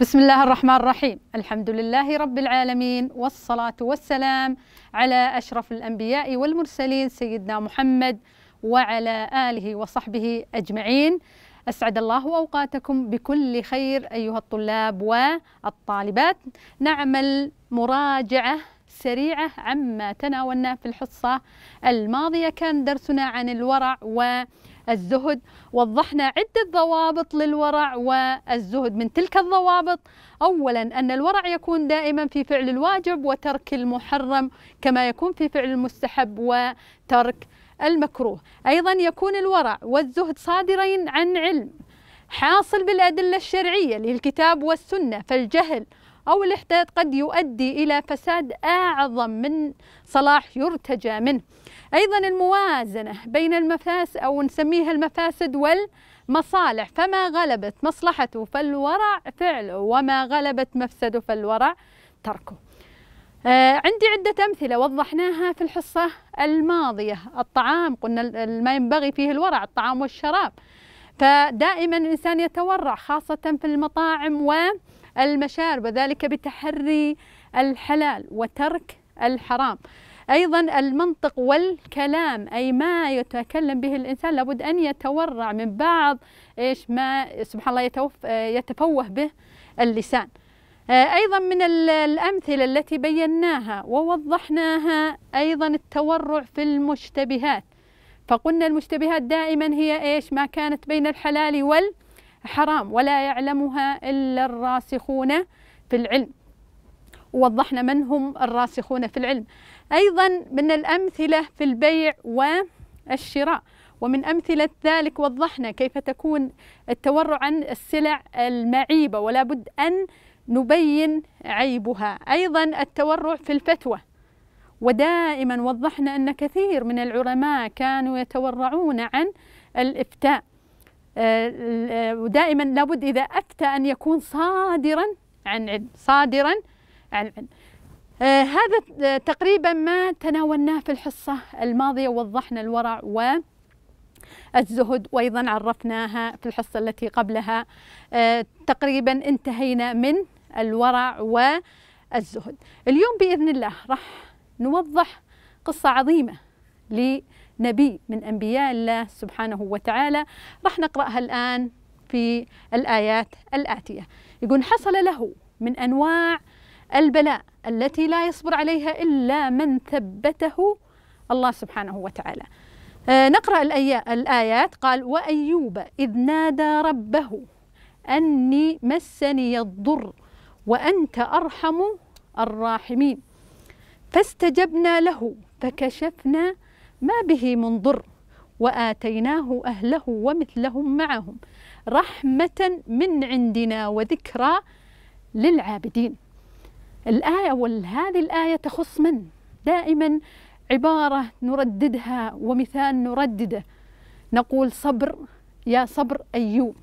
بسم الله الرحمن الرحيم الحمد لله رب العالمين والصلاة والسلام على أشرف الأنبياء والمرسلين سيدنا محمد وعلى آله وصحبه أجمعين أسعد الله أوقاتكم بكل خير أيها الطلاب والطالبات نعمل مراجعة سريعة عما تناولنا في الحصة الماضية كان درسنا عن الورع و الزهد وضحنا عدة ضوابط للورع والزهد من تلك الضوابط أولا أن الورع يكون دائما في فعل الواجب وترك المحرم كما يكون في فعل المستحب وترك المكروه أيضا يكون الورع والزهد صادرين عن علم حاصل بالأدلة الشرعية للكتاب والسنة فالجهل أو الإحداث قد يؤدي إلى فساد أعظم من صلاح يرتجى منه أيضا الموازنة بين المفاسد أو نسميها المفاسد وال مصالح فما غلبت مصلحته فالورع فعله وما غلبت مفسده فالورع تركه آه عندي عدة أمثلة وضحناها في الحصة الماضية الطعام قلنا ما ينبغي فيه الورع الطعام والشراب فدائما الإنسان يتورع خاصة في المطاعم و المشارب وذلك بتحري الحلال وترك الحرام أيضا المنطق والكلام أي ما يتكلم به الإنسان لابد أن يتورع من بعض إيش ما سبحان الله يتفوه به اللسان آه، أيضا من الأمثلة التي بيناها ووضحناها أيضا التورع في المشتبهات فقلنا المشتبهات دائما هي إيش ما كانت بين الحلال وال حرام ولا يعلمها إلا الراسخون في العلم ووضحنا من هم الراسخون في العلم أيضا من الأمثلة في البيع والشراء ومن أمثلة ذلك وضحنا كيف تكون التورع عن السلع المعيبة ولا بد أن نبين عيبها أيضا التورع في الفتوى ودائما وضحنا أن كثير من العلماء كانوا يتورعون عن الإفتاء آه، آه، ودائما لابد إذا أفتى أن يكون صادرا عن علم صادرا عن علم آه، هذا تقريبا ما تناولناه في الحصة الماضية وضحنا الورع و الزهد وأيضا عرفناها في الحصة التي قبلها تقريبا انتهينا من الورع والزهد اليوم بإذن الله راح نوضح قصة عظيمة للزهد نبي من أنبياء الله سبحانه وتعالى راح نقرأها الآن في الآيات الآتية يقول حصل له من أنواع البلاء التي لا يصبر عليها إلا من ثبته الله سبحانه وتعالى آه نقرأ الآيات قال وأيوب إذ نادى ربه أني مسني الضر وأنت أرحم الراحمين فاستجبنا له فكشفنا ما به من ضر واتيناه اهله ومثلهم معهم رحمه من عندنا وذكرى للعابدين الايه وهذه الايه تخص من دائما عباره نرددها ومثال نردده نقول صبر يا صبر ايوب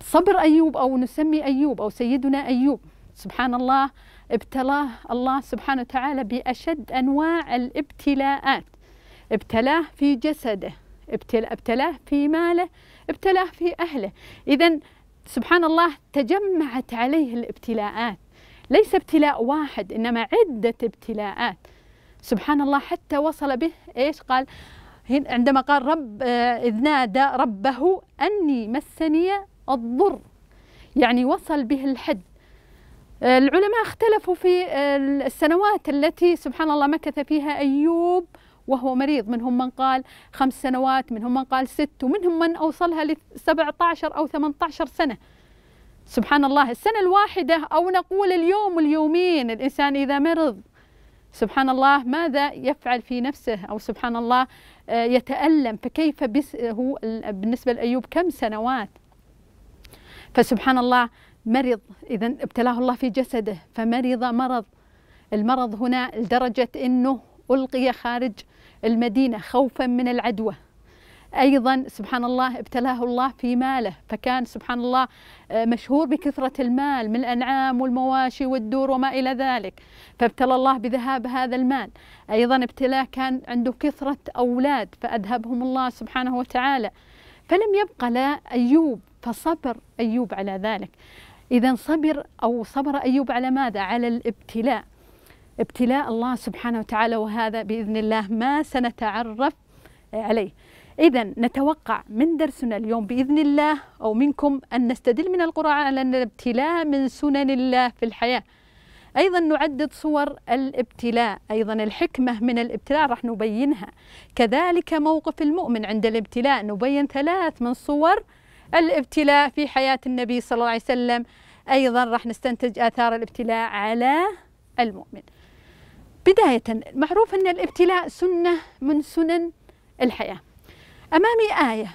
صبر ايوب او نسمي ايوب او سيدنا ايوب سبحان الله ابتلاه الله سبحانه وتعالى باشد انواع الابتلاءات ابتلاه في جسده ابتلاه في ماله ابتلاه في أهله إذا سبحان الله تجمعت عليه الابتلاءات ليس ابتلاء واحد إنما عدة ابتلاءات سبحان الله حتى وصل به إيش قال عندما قال رب آه، إذ نادى ربه أني مسني الضر يعني وصل به الحد آه، العلماء اختلفوا في آه، السنوات التي سبحان الله مكث فيها أيوب وهو مريض منهم من قال خمس سنوات منهم من قال ست ومنهم من أوصلها ل 17 أو 18 سنة سبحان الله السنة الواحدة أو نقول اليوم واليومين الإنسان إذا مرض سبحان الله ماذا يفعل في نفسه أو سبحان الله آه، يتألم فكيف هو بالنسبة لأيوب كم سنوات فسبحان الله مرض إذا ابتلاه الله في جسده فمرض مرض المرض هنا لدرجة أنه ألقي خارج المدينة خوفا من العدوى أيضا سبحان الله ابتلاه الله في ماله فكان سبحان الله آه، مشهور بكثرة المال من الأنعام والمواشي والدور وما إلى ذلك فابتلى الله بذهاب هذا المال أيضا ابتلاه كان عنده كثرة أولاد فأذهبهم الله سبحانه وتعالى فلم يبقى لا أيوب فصبر أيوب على ذلك إذا صبر أو صبر أيوب على ماذا؟ على الابتلاء ابتلاء الله سبحانه وتعالى وهذا باذن الله ما سنتعرف عليه. إذا نتوقع من درسنا اليوم بإذن الله أو منكم أن نستدل من القرآن على أن الابتلاء من سنن الله في الحياة أيضا نعدد صور الابتلاء أيضا الحكمة من الابتلاء راح نبينها كذلك موقف المؤمن عند الابتلاء نبين ثلاث من صور الابتلاء في حياة النبي صلى الله عليه وسلم أيضا راح نستنتج آثار الابتلاء على المؤمن بداية معروف أن الابتلاء سنة من سنن الحياة أمامي آية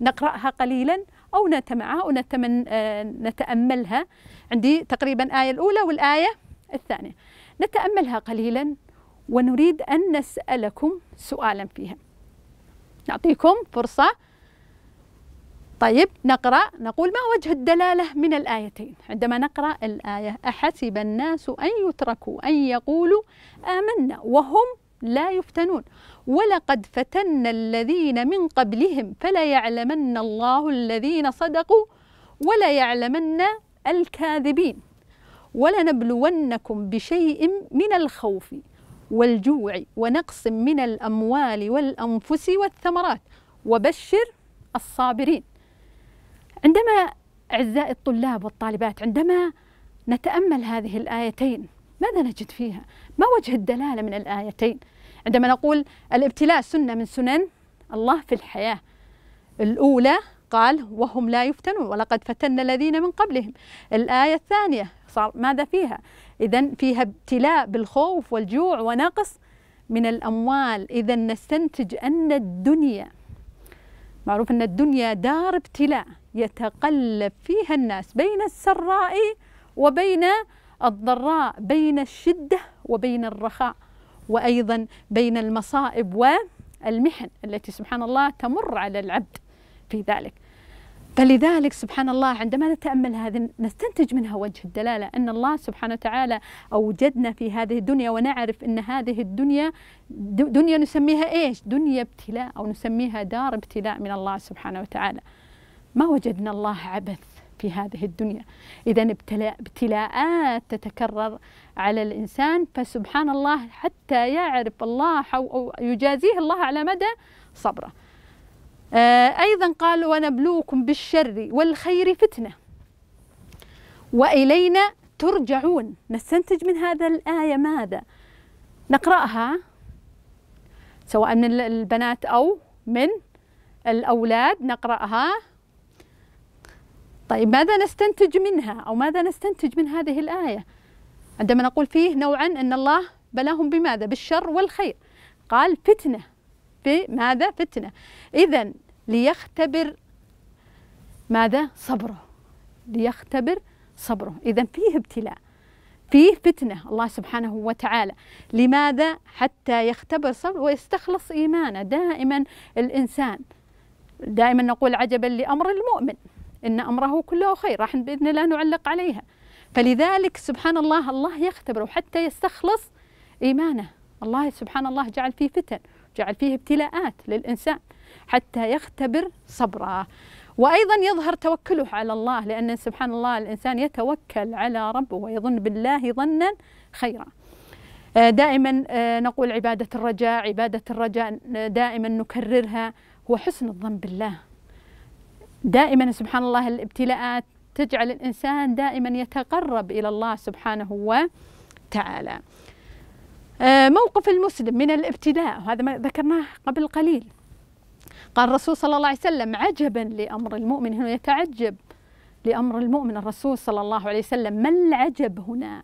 نقرأها قليلا أو نتمعها أو نتمن آه، نتأملها عندي تقريبا آية الأولى والآية الثانية نتأملها قليلا ونريد أن نسألكم سؤالا فيها نعطيكم فرصة طيب نقرأ نقول ما وجه الدلالة من الآيتين عندما نقرأ الآية أحسب الناس أن يتركوا أن يقولوا آمنا وهم لا يفتنون ولقد فتنا الذين من قبلهم فليعلمن الله الذين صدقوا ولا يعلمن الكاذبين ولنبلونكم بشيء من الخوف والجوع ونقص من الأموال والأنفس والثمرات وبشر الصابرين عندما أعزائي الطلاب والطالبات عندما نتأمل هذه الآيتين ماذا نجد فيها؟ ما وجه الدلالة من الآيتين؟ عندما نقول الابتلاء سنة من سنن الله في الحياة الأولى قال وهم لا يفتنون ولقد فتنا الذين من قبلهم الآية الثانية صار ماذا فيها إذا فيها ابتلاء بالخوف والجوع ونقص من الأموال إذا نستنتج أن الدنيا معروف أن الدنيا دار ابتلاء يتقلب فيها الناس بين السراء وبين الضراء بين الشدة وبين الرخاء وأيضا بين المصائب والمحن التي سبحان الله تمر على العبد في ذلك فلذلك سبحان الله عندما نتأمل هذه نستنتج منها وجه الدلالة أن الله سبحانه وتعالى أوجدنا في هذه الدنيا ونعرف أن هذه الدنيا دنيا نسميها إيش دنيا ابتلاء أو نسميها دار ابتلاء من الله سبحانه وتعالى ما وجدنا الله عبث في هذه الدنيا إذا ابتلاءات تتكرر على الإنسان فسبحان الله حتى يعرف الله أو يجازيه الله على مدى صبره آه، أيضا قال ونبلوكم بالشر والخير فتنة وإلينا ترجعون نستنتج من هذا الآية ماذا نقرأها سواء من البنات أو من الأولاد نقرأها طيب ماذا نستنتج منها أو ماذا نستنتج من هذه الآية عندما نقول فيه نوعا أن الله بلاهم بماذا بالشر والخير قال فتنة في ماذا فتنة إذا ليختبر ماذا صبره ليختبر صبره إذا فيه ابتلاء فيه فتنة الله سبحانه وتعالى لماذا حتى يختبر صبره ويستخلص إيمانه دائما الإنسان دائما نقول عجبا لأمر المؤمن إن أمره كله خير راح بإذن الله نعلق عليها فلذلك سبحان الله الله يختبره حتى يستخلص إيمانه الله سبحان الله جعل فيه فتن جعل فيه ابتلاءات للإنسان حتى يختبر صبره وأيضا يظهر توكله على الله لأن سبحان الله الإنسان يتوكل على ربه ويظن بالله ظنا خيرا آه، دائما آه، نقول عبادة الرجاء عبادة الرجاء آه، دائما نكررها هو حسن الظن بالله دائما سبحان الله الابتلاءات تجعل الإنسان دائما يتقرب إلى الله سبحانه وتعالى آه، موقف المسلم من الابتلاء وهذا ما ذكرناه قبل قليل قال الرسول صلى الله عليه وسلم عجبا لأمر المؤمن هنا يتعجب لأمر المؤمن الرسول صلى الله عليه وسلم ما العجب هنا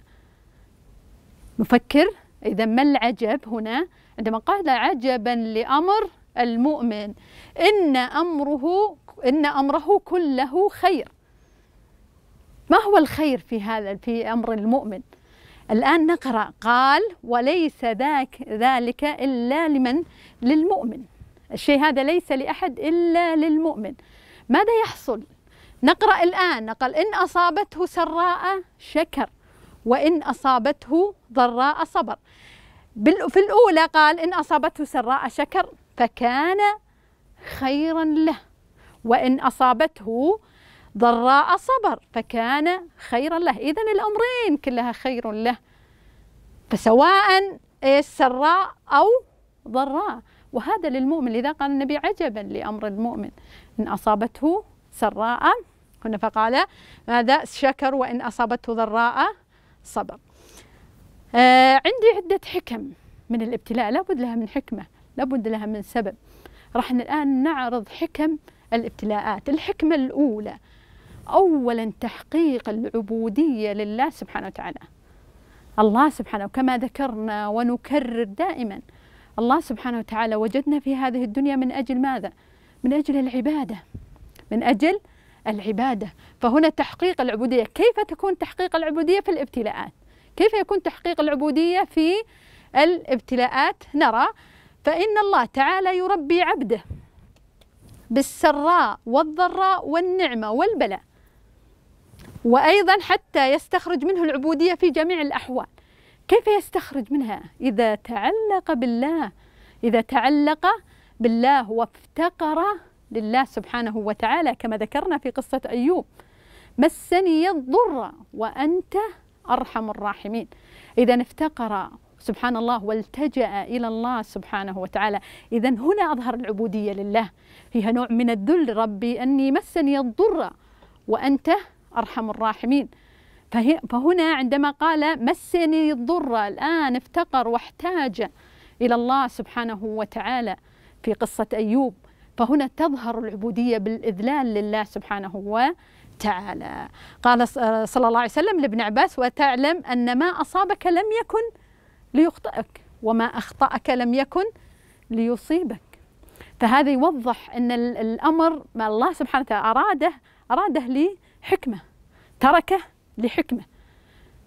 نفكر إذا ما العجب هنا عندما قال عجبا لأمر المؤمن إن أمره إن أمره كله خير ما هو الخير في هذا في أمر المؤمن الآن نقرأ قال وليس ذاك ذلك إلا لمن للمؤمن الشيء هذا ليس لأحد إلا للمؤمن ماذا يحصل نقرأ الآن قال إن أصابته سراء شكر وإن أصابته ضراء صبر في الأولى قال إن أصابته سراء شكر فكان خيرا له وإن أصابته ضراء صبر فكان خيرا له إذا الأمرين كلها خير له فسواء سراء أو ضراء وهذا للمؤمن لذا قال النبي عجبا لأمر المؤمن إن أصابته سراء هنا فقال ماذا شكر وإن أصابته ضراء صبر آه عندي عدة حكم من الابتلاء لابد لها من حكمة لابد لها من سبب راح الآن نعرض حكم الابتلاءات الحكمة الأولى أولا تحقيق العبودية لله سبحانه وتعالى الله سبحانه كما ذكرنا ونكرر دائما الله سبحانه وتعالى وجدنا في هذه الدنيا من أجل ماذا؟ من أجل العبادة من أجل العبادة فهنا تحقيق العبودية كيف تكون تحقيق العبودية في الابتلاءات كيف يكون تحقيق العبودية في الابتلاءات نرى فإن الله تعالى يربي عبده بالسراء والضراء والنعمة والبلاء وأيضا حتى يستخرج منه العبودية في جميع الأحوال كيف يستخرج منها إذا تعلق بالله إذا تعلق بالله وافتقر لله سبحانه وتعالى كما ذكرنا في قصة أيوب مسني الضر وأنت أرحم الراحمين إذا افتقر سبحان الله والتجأ إلى الله سبحانه وتعالى إذا هنا أظهر العبودية لله فيها نوع من الذل ربي أني مسني الضر وأنت أرحم الراحمين فهنا عندما قال مسني الضر الآن افتقر واحتاج إلى الله سبحانه وتعالى في قصة أيوب فهنا تظهر العبودية بالإذلال لله سبحانه وتعالى قال صلى الله عليه وسلم لابن عباس وتعلم أن ما أصابك لم يكن ليخطئك وما أخطأك لم يكن ليصيبك فهذا يوضح أن الأمر ما الله سبحانه وتعالى أراده أراده لحكمة تركه لحكمة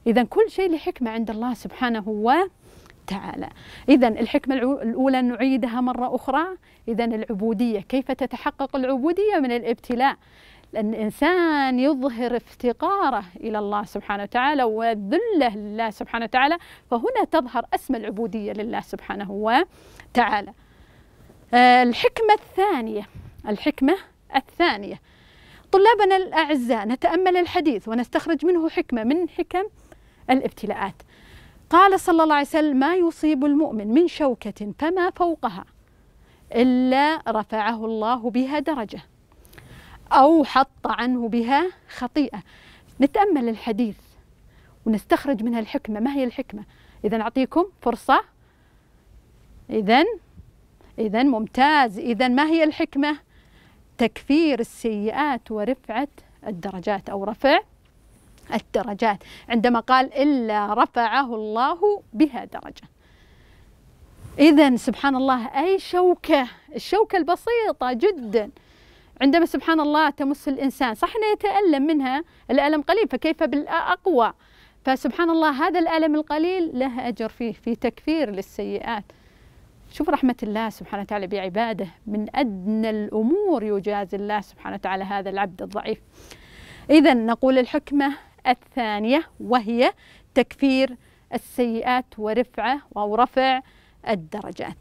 إذا كل شيء لحكمة عند الله سبحانه وتعالى إذا الحكمة الأولى نعيدها مرة أخرى إذا العبودية كيف تتحقق العبودية من الابتلاء لان الإنسان يظهر افتقاره إلى الله سبحانه وتعالى وذله لله سبحانه وتعالى فهنا تظهر أسمى العبودية لله سبحانه وتعالى آه، الحكمة الثانية الحكمة الثانية طلابنا الأعزاء نتأمل الحديث ونستخرج منه حكمة من حكم الابتلاءات قال صلى الله عليه وسلم ما يصيب المؤمن من شوكة فما فوقها إلا رفعه الله بها درجة أو حط عنه بها خطيئة نتأمل الحديث ونستخرج منها الحكمة ما هي الحكمة إذا أعطيكم فرصة إذا إذا ممتاز إذا ما هي الحكمة تكفير السيئات ورفعة الدرجات أو رفع الدرجات عندما قال إلا رفعه الله بها درجة إذا سبحان الله أي شوكة الشوكة البسيطة جدا عندما سبحان الله تمس الإنسان صح أنه يتألم منها الألم قليل فكيف بالأقوى فسبحان الله هذا الألم القليل له أجر فيه في تكفير للسيئات شوف رحمة الله سبحانه وتعالى بعباده من أدنى الأمور يجازي الله سبحانه وتعالى هذا العبد الضعيف إذا نقول الحكمة الثانية وهي تكفير السيئات ورفعة أو رفع الدرجات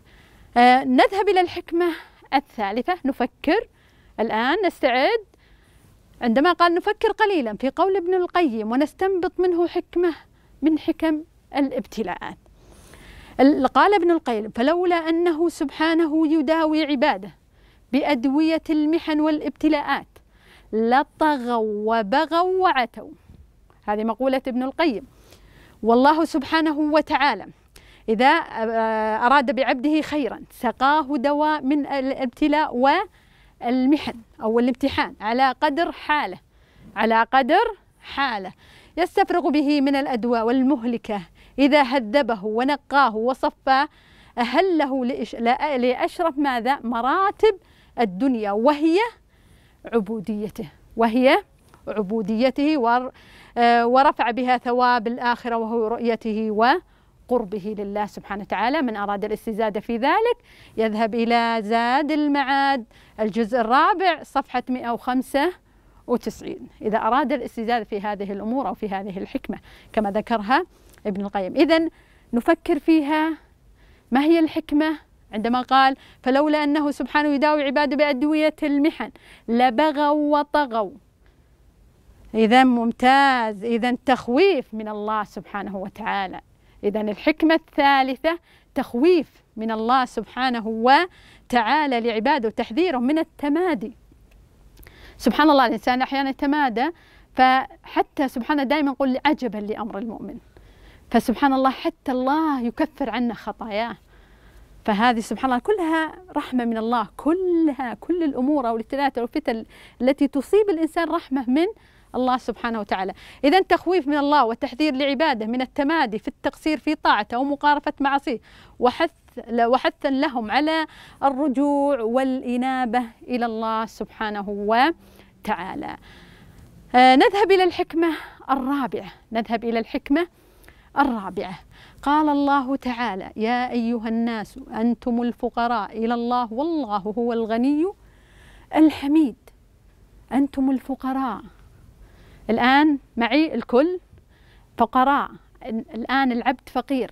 آه نذهب إلى الحكمة الثالثة نفكر الآن نستعد عندما قال نفكر قليلا في قول ابن القيم ونستنبط منه حكمة من حكم الابتلاءات قال ابن القيم فلولا أنه سبحانه يداوي عباده بأدوية المحن والابتلاءات لطغوا وبغوا وعتوا هذه مقولة ابن القيم والله سبحانه وتعالى إذا آه، أراد بعبده خيرا سقاه دواء من الابتلاء والمحن أو الامتحان على قدر حاله على قدر حاله يستفرغ به من الأدواء والمهلكة إذا هذبه ونقاه وصفاه أهله لأشرف ماذا مراتب الدنيا وهي عبوديته وهي عبوديته آه، ورفع بها ثواب الآخرة وهو رؤيته وقربه لله سبحانه وتعالى من أراد الاستزادة في ذلك يذهب إلى زاد المعاد الجزء الرابع صفحة 195 إذا أراد الاستزادة في هذه الأمور أو في هذه الحكمة كما ذكرها ابن القيم إذا نفكر فيها ما هي الحكمة عندما قال فلولا أنه سبحانه يداوي عباده بأدوية المحن لبغوا وطغوا إذا ممتاز إذا تخويف من الله سبحانه وتعالى إذا الحكمة الثالثة تخويف من الله سبحانه وتعالى لعباده وتحذيرهم من التمادي سبحان الله الإنسان أحيانا يتمادى فحتى سبحانه دائما يقول عجبا لأمر المؤمن فسبحان الله حتى الله يكفر عنا خطاياه فهذه سبحان الله كلها رحمة من الله كلها كل الأمور أو الابتلاءات أو الفتن التي تصيب الإنسان رحمة من الله سبحانه وتعالى إذا تخويف من الله وتحذير لعباده من التمادي في التقصير في طاعته ومقارفة معاصيه وحث وحثا لهم على الرجوع والإنابة إلى الله سبحانه وتعالى آه نذهب إلى الحكمة الرابعة نذهب إلى الحكمة الرابعة قال الله تعالى يا أيها الناس أنتم الفقراء إلى الله والله هو الغني الحميد أنتم الفقراء الآن معي الكل فقراء الآن العبد فقير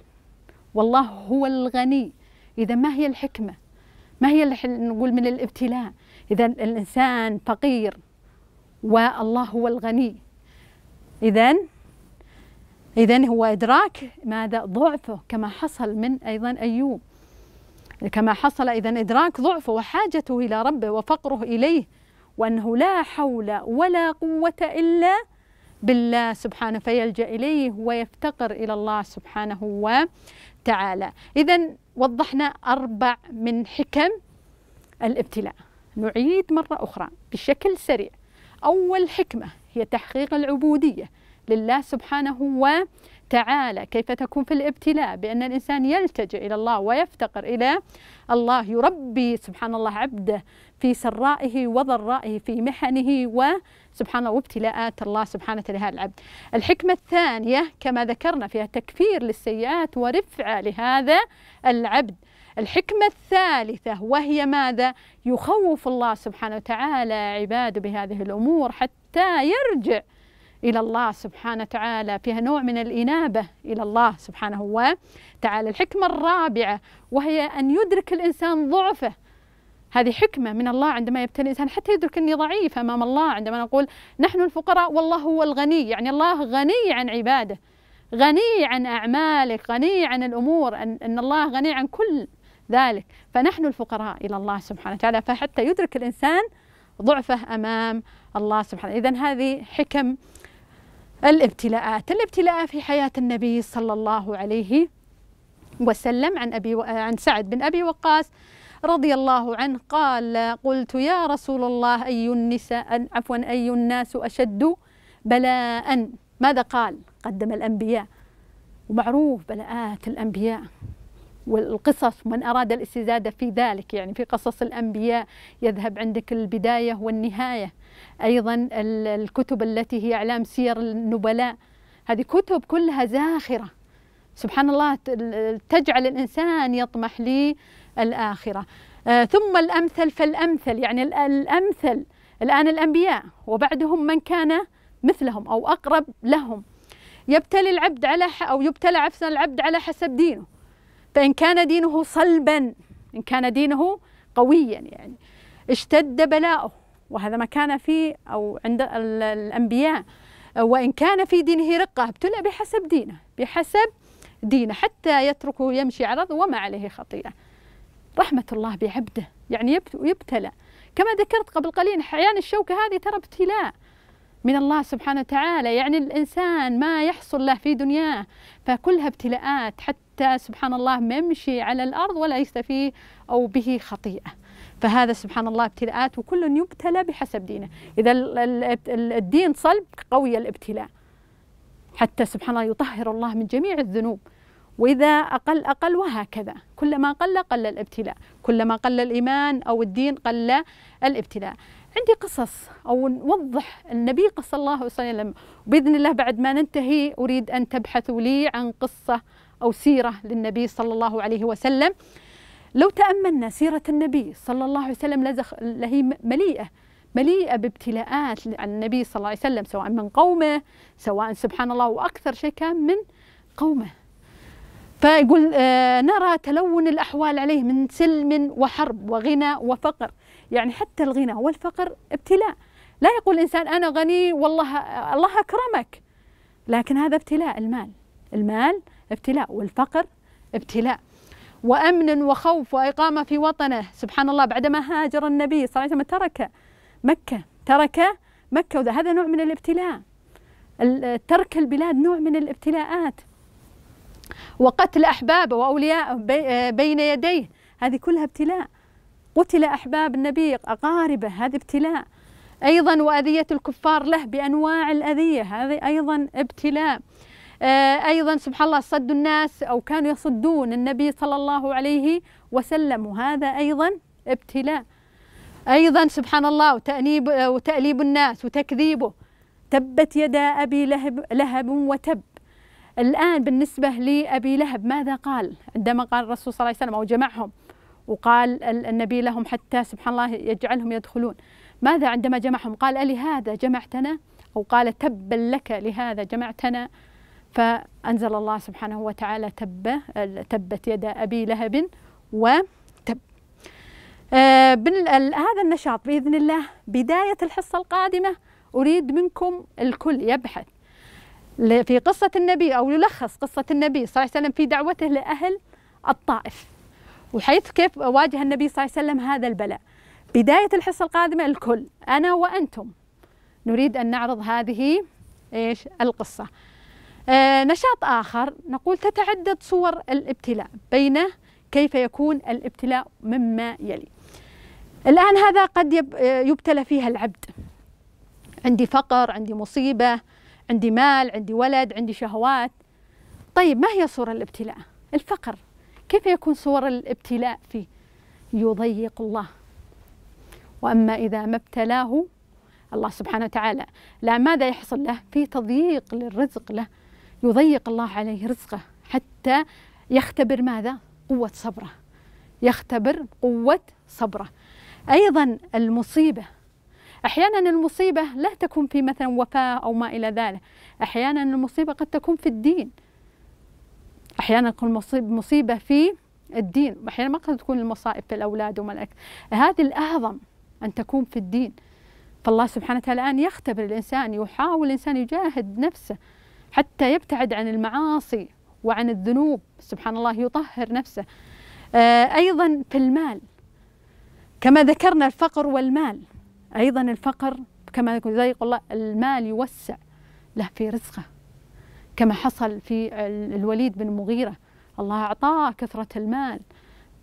والله هو الغني إذا ما هي الحكمة ما هي اللي نقول من الابتلاء إذا الإنسان فقير والله هو الغني إذا إذا هو إدراك ماذا ضعفه كما حصل من أيضا أيوب كما حصل إذا إدراك ضعفه وحاجته إلى ربه وفقره إليه وأنه لا حول ولا قوة إلا بالله سبحانه فيلجأ إليه ويفتقر إلى الله سبحانه وتعالى إذا وضحنا أربع من حكم الابتلاء نعيد مرة أخرى بشكل سريع أول حكمة هي تحقيق العبودية لله سبحانه وتعالى كيف تكون في الابتلاء بأن الإنسان يلتجئ إلى الله ويفتقر إلى الله يربي سبحان الله عبده في سرائه وضرائه في محنه وسبحان الله وابتلاءات الله سبحانه لهذا العبد الحكمة الثانية كما ذكرنا فيها تكفير للسيئات ورفعة لهذا العبد الحكمة الثالثة وهي ماذا؟ يخوف الله سبحانه وتعالى عباده بهذه الأمور حتى يرجع إلى الله سبحانه وتعالى فيها نوع من الإنابة إلى الله سبحانه وتعالى الحكمة الرابعة وهي أن يدرك الإنسان ضعفه هذه حكمة من الله عندما يبتلي الإنسان حتى يدرك أني ضعيف أمام الله عندما نقول نحن الفقراء والله هو الغني يعني الله غني عن عباده غني عن أعمالك غني عن الأمور أن, أن الله غني عن كل ذلك فنحن الفقراء إلى الله سبحانه وتعالى فحتى يدرك الإنسان ضعفه أمام الله سبحانه إذا هذه حكم الابتلاءات الابتلاء في حياة النبي صلى الله عليه وسلم عن أبي و... عن سعد بن أبي وقاص رضي الله عنه قال قلت يا رسول الله أي النساء عفوا أي الناس أشد بلاء ماذا قال قدم الأنبياء ومعروف بلاءات الأنبياء والقصص من أراد الاستزادة في ذلك يعني في قصص الأنبياء يذهب عندك البداية والنهاية أيضا الكتب التي هي أعلام سير النبلاء هذه كتب كلها زاخرة سبحان الله تجعل الإنسان يطمح للآخرة آه، ثم الأمثل فالأمثل يعني الأمثل الآن الأنبياء وبعدهم من كان مثلهم أو أقرب لهم يبتلي العبد على أو يبتلى عفوا العبد على حسب دينه فإن كان دينه صلبا إن كان دينه قويا يعني اشتد بلاؤه وهذا ما كان فيه أو عند الأنبياء وإن كان في دينه رقة ابتلى بحسب دينه بحسب دينه حتى يتركه يمشي على وما عليه خطيئة رحمة الله بعبده يعني يبتلى كما ذكرت قبل قليل أحيانا الشوكة هذه ترى ابتلاء من الله سبحانه وتعالى يعني الإنسان ما يحصل له في دنياه فكلها ابتلاءات حتى سبحان الله يمشي على الأرض ولا فيه أو به خطيئة فهذا سبحان الله ابتلاءات وكل يبتلى بحسب دينه إذا الدين صلب قوي الابتلاء حتى سبحان الله يطهر الله من جميع الذنوب وإذا أقل أقل وهكذا كلما قل قل الابتلاء كلما قل الإيمان أو الدين قل الابتلاء عندي قصص أو نوضح النبي صلى الله عليه وسلم باذن الله بعد ما ننتهي أريد أن تبحثوا لي عن قصة أو سيرة للنبي صلى الله عليه وسلم لو تأملنا سيرة النبي صلى الله عليه وسلم لهي مليئة مليئة بابتلاءات عن النبي صلى الله عليه وسلم سواء من قومه سواء سبحان الله وأكثر شيء كان من قومه فيقول آه نرى تلون الأحوال عليه من سلم وحرب وغنى وفقر يعني حتى الغنى والفقر ابتلاء لا يقول الإنسان أنا غني والله الله أكرمك لكن هذا ابتلاء المال المال ابتلاء والفقر ابتلاء وأمن وخوف وإقامة في وطنه سبحان الله بعدما هاجر النبي صلى الله عليه وسلم ترك مكة ترك مكة هذا نوع من الابتلاء ترك البلاد نوع من الابتلاءات وقتل أحبابه وأولياءه بين يديه هذه كلها ابتلاء قتل أحباب النبي أقاربه هذا ابتلاء أيضا وأذية الكفار له بأنواع الأذية هذه أيضا ابتلاء آه، أيضا سبحان الله صد الناس أو كانوا يصدون النبي صلى الله عليه وسلم وهذا أيضا ابتلاء أيضا سبحان الله وتأنيب آه، وتأليب الناس وتكذيبه تبت يدا أبي لهب, لهب وتب الآن بالنسبة لأبي لهب ماذا قال عندما قال الرسول صلى الله عليه وسلم أو جمعهم وقال النبي لهم حتى سبحان الله يجعلهم يدخلون ماذا عندما جمعهم قال ألي هذا جمعتنا أو قال تبا لك لهذا جمعتنا فأنزل الله سبحانه وتعالى تبه تبت يد أبي لهب وتب آه، هذا النشاط بإذن الله بداية الحصة القادمة أريد منكم الكل يبحث في قصة النبي أو يلخص قصة النبي صلى الله عليه وسلم في دعوته لأهل الطائف وحيث كيف واجه النبي صلى الله عليه وسلم هذا البلاء بداية الحصة القادمة الكل أنا وأنتم نريد أن نعرض هذه إيش القصة آه نشاط آخر نقول تتعدد صور الابتلاء بين كيف يكون الابتلاء مما يلي الآن هذا قد آه، يبتلى فيها العبد عندي فقر عندي مصيبة عندي مال عندي ولد عندي شهوات طيب ما هي صورة الابتلاء الفقر كيف يكون صور الابتلاء فيه يضيق الله وأما إذا ما ابتلاه الله سبحانه وتعالى لا ماذا يحصل له في تضييق للرزق له يضيق الله عليه رزقه حتى يختبر ماذا قوة صبره يختبر قوة صبره أيضا المصيبة أحيانا المصيبة لا تكون في مثلا وفاة أو ما إلى ذلك أحيانا المصيبة قد تكون في الدين احيانا تكون مصيب مصيبه في الدين واحيانا ما قد تكون المصائب في الاولاد وما الأكل. هذه الاعظم ان تكون في الدين فالله سبحانه وتعالى الان يختبر الانسان يحاول الانسان يجاهد نفسه حتى يبتعد عن المعاصي وعن الذنوب سبحان الله يطهر نفسه آه، ايضا في المال كما ذكرنا الفقر والمال ايضا الفقر كما يقول الله المال يوسع له في رزقه كما حصل في الوليد بن مغيرة الله أعطاه كثرة المال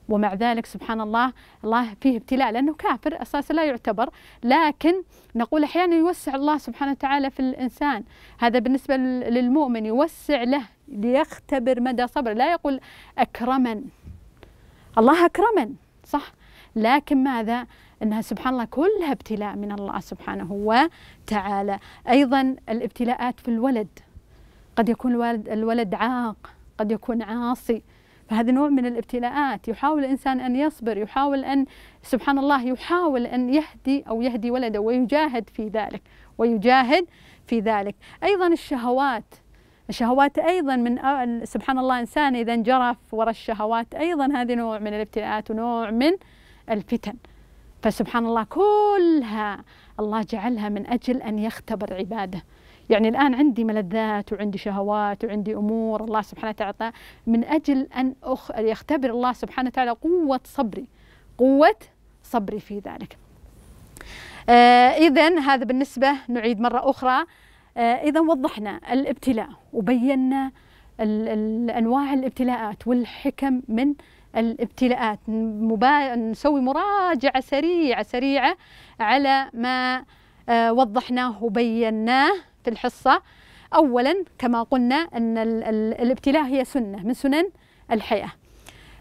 ومع ذلك سبحان الله الله فيه ابتلاء لأنه كافر أساسا لا يعتبر لكن نقول أحيانا يوسع الله سبحانه وتعالى في الإنسان هذا بالنسبة للمؤمن يوسع له ليختبر مدى صبره لا يقول أكرما الله أكرما صح لكن ماذا انها سبحان الله كلها ابتلاء من الله سبحانه وتعالى ايضا الابتلاءات في الولد قد يكون الولد, الولد عاق قد يكون عاصي فهذا نوع من الابتلاءات يحاول الإنسان أن يصبر يحاول أن سبحان الله يحاول أن يهدي أو يهدي ولده ويجاهد في ذلك ويجاهد في ذلك أيضا الشهوات الشهوات أيضا من سبحان الله إنسان إذا انجرف وراء الشهوات أيضا هذه نوع من الابتلاءات ونوع من الفتن فسبحان الله كلها الله جعلها من أجل أن يختبر عباده يعني الآن عندي ملذات وعندي شهوات وعندي أمور الله سبحانه وتعالى من أجل أن أخ... يختبر الله سبحانه وتعالى قوة صبري قوة صبري في ذلك آه إذا هذا بالنسبة نعيد مرة أخرى آه إذا وضحنا الابتلاء وبينا أنواع الابتلاءات والحكم من الابتلاءات مبا... نسوي مراجعة سريعة سريعة على ما آه، وضحناه وبيناه الحصة أولا كما قلنا أن الابتلاء هي سنة من سنن الحياة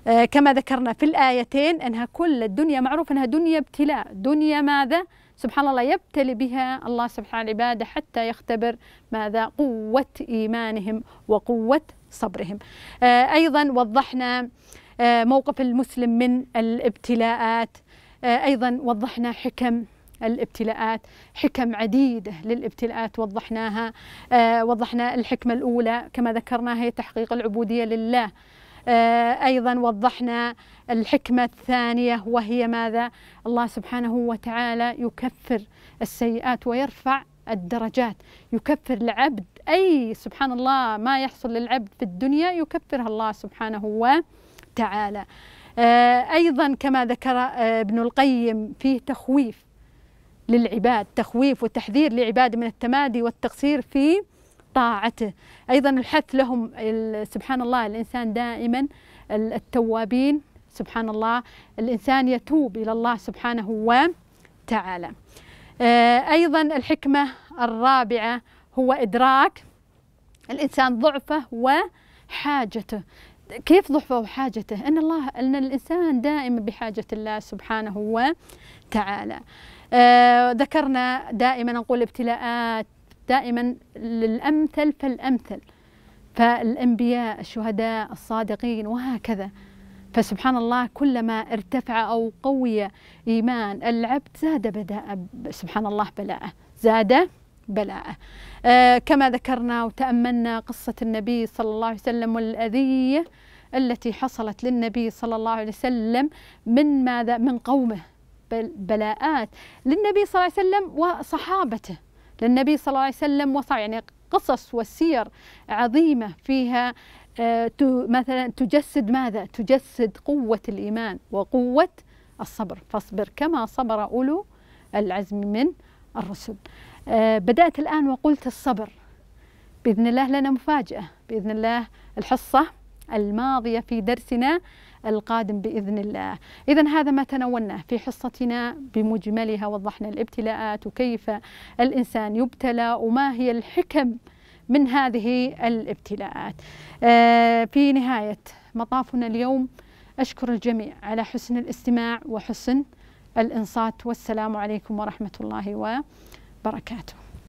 آه، كما ذكرنا في الآيتين أنها كل الدنيا معروف أنها دنيا ابتلاء دنيا ماذا؟ سبحان الله يبتلي بها الله سبحانه عباده حتى يختبر ماذا قوة إيمانهم وقوة صبرهم آه، أيضا وضحنا آه، موقف المسلم من الابتلاءات أيضا وضحنا حكم الابتلاءات حكم عديدة للابتلاءات وضحناها آه، وضحنا الحكمة الأولى كما ذكرنا هي تحقيق العبودية لله آه، أيضا وضحنا الحكمة الثانية وهي ماذا الله سبحانه وتعالى يكفر السيئات ويرفع الدرجات يكفر العبد أي سبحان الله ما يحصل للعبد في الدنيا يكفرها الله سبحانه وتعالى آه، أيضا كما ذكر ابن القيم فيه تخويف للعباد تخويف وتحذير لعباد من التمادي والتقصير في طاعته أيضا الحث لهم سبحان الله الإنسان دائما التوابين سبحان الله الإنسان يتوب إلى الله سبحانه وتعالى آه، أيضا الحكمة الرابعة هو إدراك الإنسان ضعفه وحاجته كيف ضعفه وحاجته أن الله أن الإنسان دائما بحاجة الله سبحانه وتعالى آه، ذكرنا دائما نقول ابتلاءات دائما للأمثل فالأمثل فالأنبياء الشهداء الصادقين وهكذا فسبحان الله كلما ارتفع أو قوي إيمان العبد زاد بداء سبحان الله بلاءه زاد بلاءه آه كما ذكرنا وتأملنا قصة النبي صلى الله عليه وسلم والأذية التي حصلت للنبي صلى الله عليه وسلم من ماذا من قومه بلاءات للنبي صلى الله عليه وسلم وصحابته للنبي صلى الله عليه وسلم وصحابة يعني قصص وسير عظيمة فيها آه، مثلا تجسد ماذا؟ تجسد قوة الإيمان وقوة الصبر فاصبر كما صبر أولو العزم من الرسل آه، بدأت الآن وقلت الصبر بإذن الله لنا مفاجأة بإذن الله الحصة الماضية في درسنا القادم بإذن الله إذا هذا ما تناولناه في حصتنا بمجملها وضحنا الابتلاءات وكيف الإنسان يبتلى وما هي الحكم من هذه الابتلاءات آه، في نهاية مطافنا اليوم أشكر الجميع على حسن الاستماع وحسن الإنصات والسلام عليكم ورحمة الله وبركاته